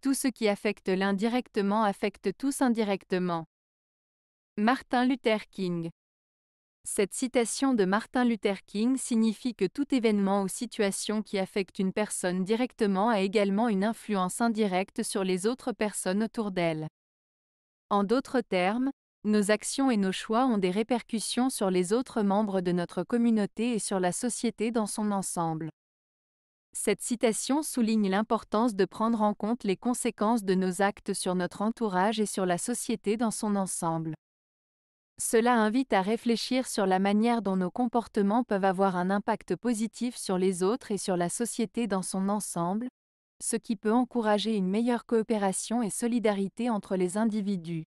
Tout ce qui affecte l'un directement affecte tous indirectement. Martin Luther King Cette citation de Martin Luther King signifie que tout événement ou situation qui affecte une personne directement a également une influence indirecte sur les autres personnes autour d'elle. En d'autres termes, nos actions et nos choix ont des répercussions sur les autres membres de notre communauté et sur la société dans son ensemble. Cette citation souligne l'importance de prendre en compte les conséquences de nos actes sur notre entourage et sur la société dans son ensemble. Cela invite à réfléchir sur la manière dont nos comportements peuvent avoir un impact positif sur les autres et sur la société dans son ensemble, ce qui peut encourager une meilleure coopération et solidarité entre les individus.